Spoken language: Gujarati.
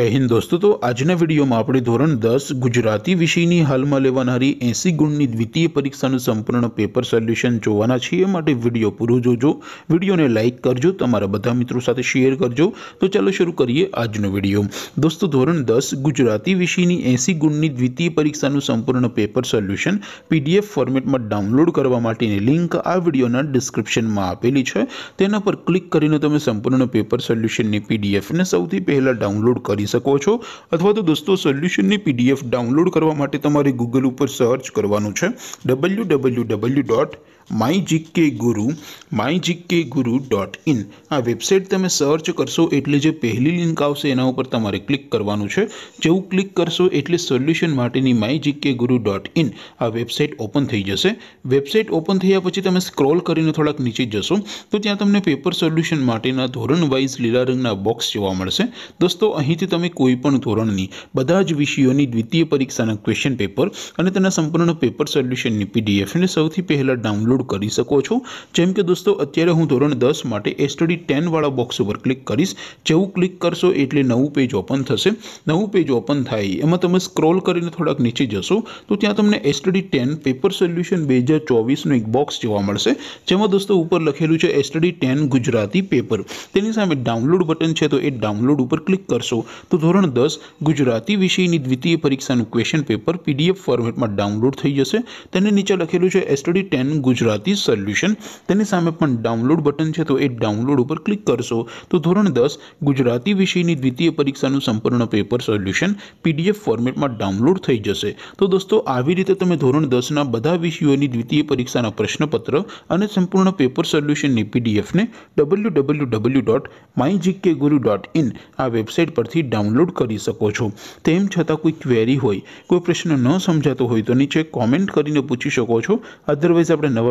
હે મિત્રો દોસ્તો તો આજ ને વિડિયો માં આપડે ધોરણ 10 ગુજરાતી વિષય ની 80 ગુણ ની દ્વિતીય પરીક્ષા નું સંપૂર્ણ પેપર સોલ્યુશન જોવાના છે એ માટે વિડિયો પૂરો જોજો વિડિયોને લાઈક કરજો તમારા બધા મિત્રો સાથે શેર કરજો તો ચલો શરૂ કરીએ આજ નો વિડિયો દોસ્તો ધોરણ 10 ગુજરાતી વિષય ની 80 ગુણ ની દ્વિતીય પરીક્ષા નું સંપૂર્ણ પેપર સોલ્યુશન PDF ફોર્મેટ માં ડાઉનલોડ કરવા માટે ની લિંક આ વિડિયો ના ડિસ્ક્રિપ્શન માં આપેલી છે તેના પર ક્લિક કરીને તમે સંપૂર્ણ પેપર સોલ્યુશન ને PDF માં સૌથી પહેલા ડાઉનલોડ કરી શોધી શકો છો અથવા તો દોસ્તો સોલ્યુશનની પીડીએફ ડાઉનલોડ કરવા માટે તમારે ગૂગલ ઉપર સર્ચ કરવાનું છે W W W dot mygkguru mygkguru.in આ વેબસાઈટ તમે સર્ચ કરશો એટલે જે પહેલી લિંક આવશે એના ઉપર તમારે ક્લિક કરવાનું છે જેવું ક્લિક કરશો એટલે સોલ્યુશન માટેની mygkguru.in આ વેબસાઈટ ઓપન થઈ જશે વેબસાઈટ ઓપન થઈયા પછી તમે સ્ક્રોલ કરીને થોડક નીચે જશો તો ત્યાં તમને પેપર સોલ્યુશન માટેના ધોરણ વાઈઝ લીલા રંગના બોક્સ જોવા મળશે દોસ્તો અહીંથી તમે કોઈ પણ ધોરણની બધા જ વિષયોની દ્વિતીય પરીક્ષાના ક્વેશ્ચન પેપર અને તેના સંપૂર્ણનો પેપર સોલ્યુશનની પીડીએફને સૌથી પહેલા ડાઉનલોડ ડાઉનલોડ કરી શકો છો જેમ કે દોસ્તો અત્યારે હું ધોરણ 10 માટે સ્ટડી 10 વાળો બોક્સ ઉપર ક્લિક કરીશ જેવું ક્લિક કરશો એટલે નવું પેજ ઓપન થશે નવું પેજ ઓપન થઈ એમાં તમે સ્ક્રોલ કરીને થોડક નીચે જશો તો ત્યાં તમને સ્ટડી 10 પેપર સોલ્યુશન 2024 નો એક બોક્સ જોવા મળશે જેમ કે દોસ્તો ઉપર લખેલું છે સ્ટડી 10 ગુજરાતી પેપર તેની સામે ડાઉનલોડ બટન છે તો એ ડાઉનલોડ ઉપર ક્લિક કરશો તો ધોરણ 10 ગુજરાતી વિષયની દ્વિતીય પરીક્ષાનું ક્વેશ્ચન પેપર પીડીએફ ફોર્મેટમાં ડાઉનલોડ થઈ જશે તેની નીચે લખેલું છે સ્ટડી 10 ગુ ગુજરાતી સોલ્યુશન તેની સામે પણ ડાઉનલોડ બટન છે તો એ ડાઉનલોડ ઉપર ક્લિક કરશો તો ધોરણ 10 ગુજરાતી વિષયની દ્વિતીય પરીક્ષાનું સંપૂર્ણ પેપર સોલ્યુશન પીડીએફ ફોર્મેટમાં ડાઉનલોડ થઈ જશે તો દોસ્તો આવી રીતે તમે ધોરણ 10 ના બધા વિષયોની દ્વિતીય પરીક્ષાના પ્રશ્નપત્ર અને સંપૂર્ણ પેપર સોલ્યુશન ની પીડીએફ ને www.mygkguru.in આ વેબસાઈટ પરથી ડાઉનલોડ કરી શકો છો તેમ છતાં કોઈ ક્વેરી હોય કોઈ પ્રશ્ન ન સમજાતો હોય તો નીચે કમેન્ટ કરીને પૂછી શકો છો અધરવાઇઝ આપણે